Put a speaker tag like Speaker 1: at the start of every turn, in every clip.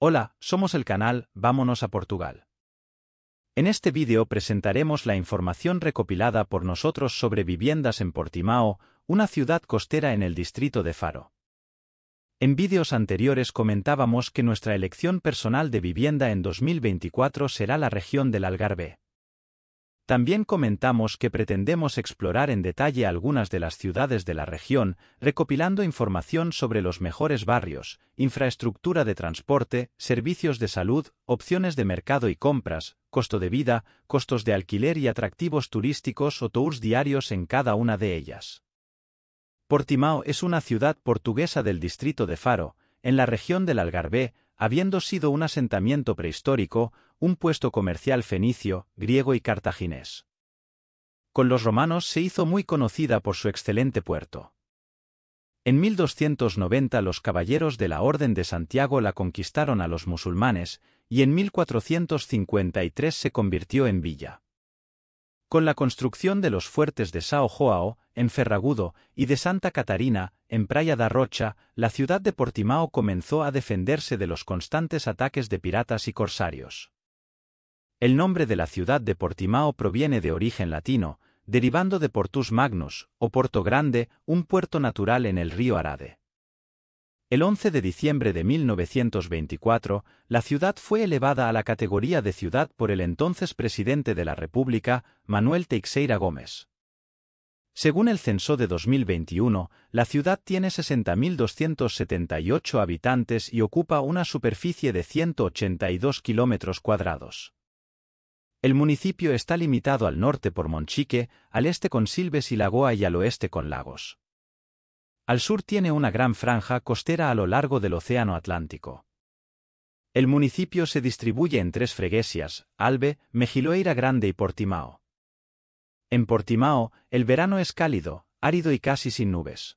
Speaker 1: Hola, somos el canal Vámonos a Portugal. En este vídeo presentaremos la información recopilada por nosotros sobre viviendas en Portimao, una ciudad costera en el distrito de Faro. En vídeos anteriores comentábamos que nuestra elección personal de vivienda en 2024 será la región del Algarve. También comentamos que pretendemos explorar en detalle algunas de las ciudades de la región, recopilando información sobre los mejores barrios, infraestructura de transporte, servicios de salud, opciones de mercado y compras, costo de vida, costos de alquiler y atractivos turísticos o tours diarios en cada una de ellas. Portimao es una ciudad portuguesa del distrito de Faro, en la región del Algarve, habiendo sido un asentamiento prehistórico, un puesto comercial fenicio, griego y cartaginés. Con los romanos se hizo muy conocida por su excelente puerto. En 1290 los caballeros de la Orden de Santiago la conquistaron a los musulmanes y en 1453 se convirtió en villa. Con la construcción de los fuertes de Sao Joao, en Ferragudo, y de Santa Catarina, en Praia da Rocha, la ciudad de Portimao comenzó a defenderse de los constantes ataques de piratas y corsarios. El nombre de la ciudad de Portimao proviene de origen latino, derivando de Portus Magnus, o Porto Grande, un puerto natural en el río Arade. El 11 de diciembre de 1924, la ciudad fue elevada a la categoría de ciudad por el entonces presidente de la República, Manuel Teixeira Gómez. Según el censo de 2021, la ciudad tiene 60.278 habitantes y ocupa una superficie de 182 kilómetros cuadrados. El municipio está limitado al norte por Monchique, al este con Silves y Lagoa y al oeste con Lagos. Al sur tiene una gran franja costera a lo largo del Océano Atlántico. El municipio se distribuye en tres freguesias, Albe, Mejiloeira Grande y Portimao. En Portimao, el verano es cálido, árido y casi sin nubes.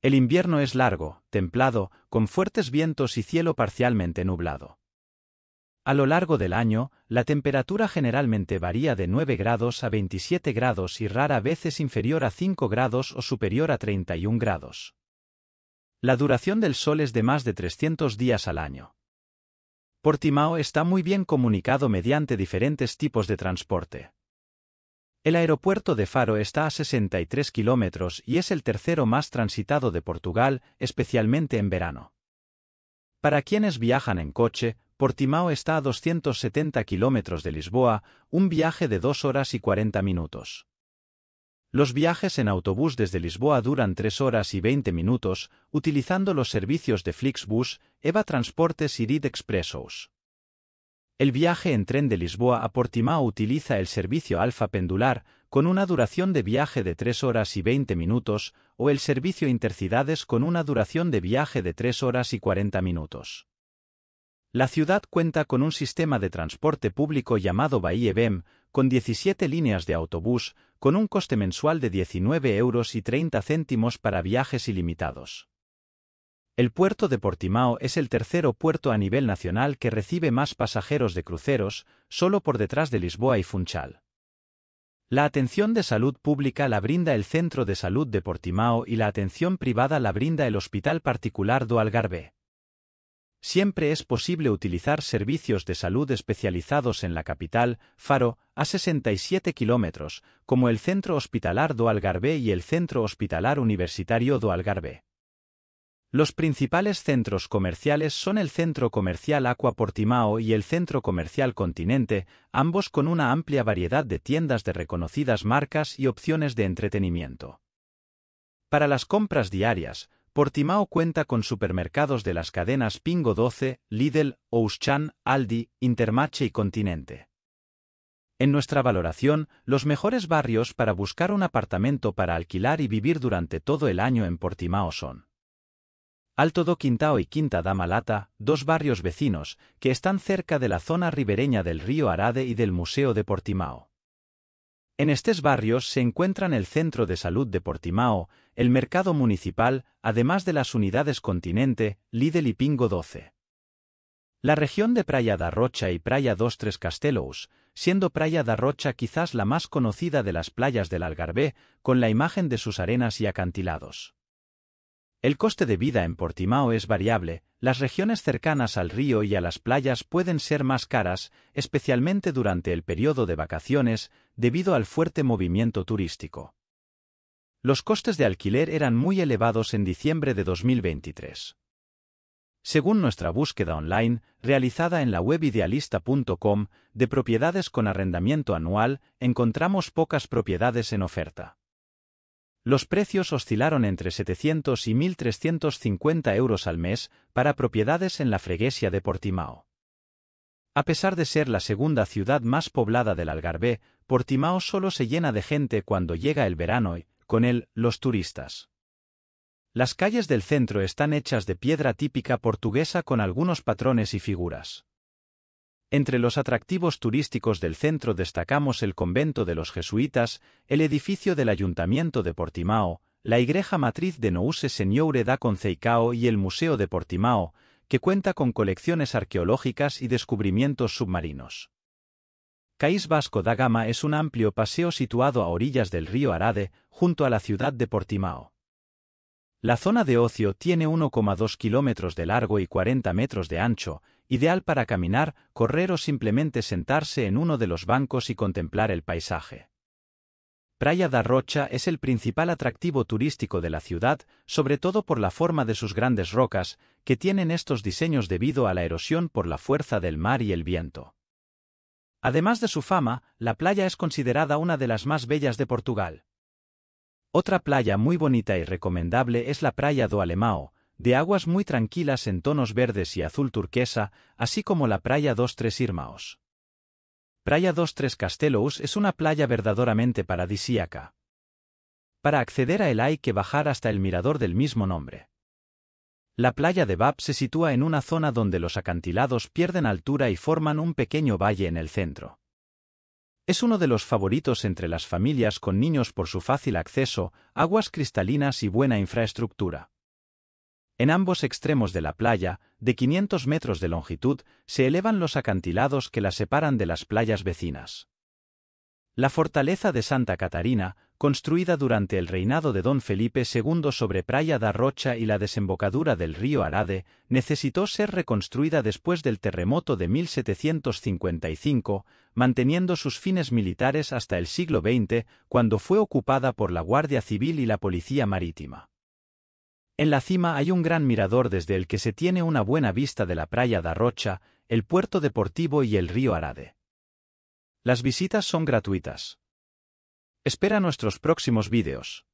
Speaker 1: El invierno es largo, templado, con fuertes vientos y cielo parcialmente nublado. A lo largo del año, la temperatura generalmente varía de 9 grados a 27 grados y rara es inferior a 5 grados o superior a 31 grados. La duración del sol es de más de 300 días al año. Portimao está muy bien comunicado mediante diferentes tipos de transporte. El aeropuerto de Faro está a 63 kilómetros y es el tercero más transitado de Portugal, especialmente en verano. Para quienes viajan en coche, Portimao está a 270 kilómetros de Lisboa, un viaje de 2 horas y 40 minutos. Los viajes en autobús desde Lisboa duran 3 horas y 20 minutos, utilizando los servicios de Flixbus, Eva Transportes y Rid Expressos. El viaje en tren de Lisboa a Portimao utiliza el servicio Alfa Pendular, con una duración de viaje de 3 horas y 20 minutos, o el servicio Intercidades con una duración de viaje de 3 horas y 40 minutos. La ciudad cuenta con un sistema de transporte público llamado Bem, con 17 líneas de autobús, con un coste mensual de 19 euros y 30 céntimos para viajes ilimitados. El puerto de Portimao es el tercero puerto a nivel nacional que recibe más pasajeros de cruceros, solo por detrás de Lisboa y Funchal. La atención de salud pública la brinda el Centro de Salud de Portimao y la atención privada la brinda el Hospital Particular do Algarve siempre es posible utilizar servicios de salud especializados en la capital, Faro, a 67 kilómetros, como el Centro Hospitalar do Algarve y el Centro Hospitalar Universitario do Algarve. Los principales centros comerciales son el Centro Comercial Aqua Portimao y el Centro Comercial Continente, ambos con una amplia variedad de tiendas de reconocidas marcas y opciones de entretenimiento. Para las compras diarias, Portimao cuenta con supermercados de las cadenas Pingo 12, Lidl, Auchan, Aldi, Intermache y Continente. En nuestra valoración, los mejores barrios para buscar un apartamento para alquilar y vivir durante todo el año en Portimao son Alto do Quintao y Quinta da Lata, dos barrios vecinos, que están cerca de la zona ribereña del río Arade y del Museo de Portimao. En estos barrios se encuentran el Centro de Salud de Portimao, el Mercado Municipal, además de las unidades Continente, Lidl y Pingo 12. La región de Praia da Rocha y Praia dos Tres Castellous, siendo Praia da Rocha quizás la más conocida de las playas del Algarve, con la imagen de sus arenas y acantilados. El coste de vida en Portimao es variable, las regiones cercanas al río y a las playas pueden ser más caras, especialmente durante el periodo de vacaciones, debido al fuerte movimiento turístico. Los costes de alquiler eran muy elevados en diciembre de 2023. Según nuestra búsqueda online, realizada en la web idealista.com, de propiedades con arrendamiento anual, encontramos pocas propiedades en oferta. Los precios oscilaron entre 700 y 1.350 euros al mes para propiedades en la freguesia de Portimao. A pesar de ser la segunda ciudad más poblada del Algarve, Portimao solo se llena de gente cuando llega el verano y, con él, los turistas. Las calles del centro están hechas de piedra típica portuguesa con algunos patrones y figuras. Entre los atractivos turísticos del centro destacamos el convento de los jesuitas, el edificio del ayuntamiento de Portimao, la igreja matriz de Nouse senioure da Conceicao y el Museo de Portimao, que cuenta con colecciones arqueológicas y descubrimientos submarinos. Caís Vasco da Gama es un amplio paseo situado a orillas del río Arade, junto a la ciudad de Portimao. La zona de ocio tiene 1,2 kilómetros de largo y 40 metros de ancho, ideal para caminar, correr o simplemente sentarse en uno de los bancos y contemplar el paisaje. Praia da Rocha es el principal atractivo turístico de la ciudad, sobre todo por la forma de sus grandes rocas, que tienen estos diseños debido a la erosión por la fuerza del mar y el viento. Además de su fama, la playa es considerada una de las más bellas de Portugal. Otra playa muy bonita y recomendable es la Praia do Alemão, de aguas muy tranquilas en tonos verdes y azul turquesa, así como la Playa 23 Irmaos. Playa 23 Castellous es una playa verdaderamente paradisíaca. Para acceder a él hay que bajar hasta el mirador del mismo nombre. La playa de Bab se sitúa en una zona donde los acantilados pierden altura y forman un pequeño valle en el centro. Es uno de los favoritos entre las familias con niños por su fácil acceso, aguas cristalinas y buena infraestructura. En ambos extremos de la playa, de 500 metros de longitud, se elevan los acantilados que la separan de las playas vecinas. La fortaleza de Santa Catarina, construida durante el reinado de don Felipe II sobre Praia da Rocha y la desembocadura del río Arade, necesitó ser reconstruida después del terremoto de 1755, manteniendo sus fines militares hasta el siglo XX, cuando fue ocupada por la Guardia Civil y la Policía Marítima. En la cima hay un gran mirador desde el que se tiene una buena vista de la playa da Rocha, el puerto deportivo y el río Arade. Las visitas son gratuitas. Espera nuestros próximos vídeos.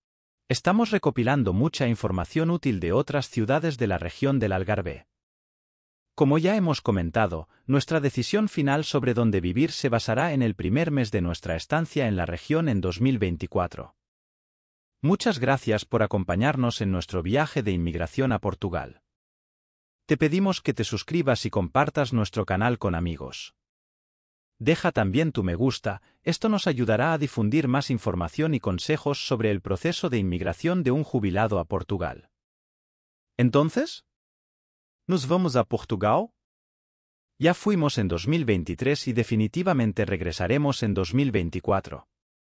Speaker 1: Estamos recopilando mucha información útil de otras ciudades de la región del Algarve. Como ya hemos comentado, nuestra decisión final sobre dónde vivir se basará en el primer mes de nuestra estancia en la región en 2024. Muchas gracias por acompañarnos en nuestro viaje de inmigración a Portugal. Te pedimos que te suscribas y compartas nuestro canal con amigos. Deja también tu me gusta, esto nos ayudará a difundir más información y consejos sobre el proceso de inmigración de un jubilado a Portugal. Entonces, ¿nos vamos a Portugal? Ya fuimos en 2023 y definitivamente regresaremos en 2024.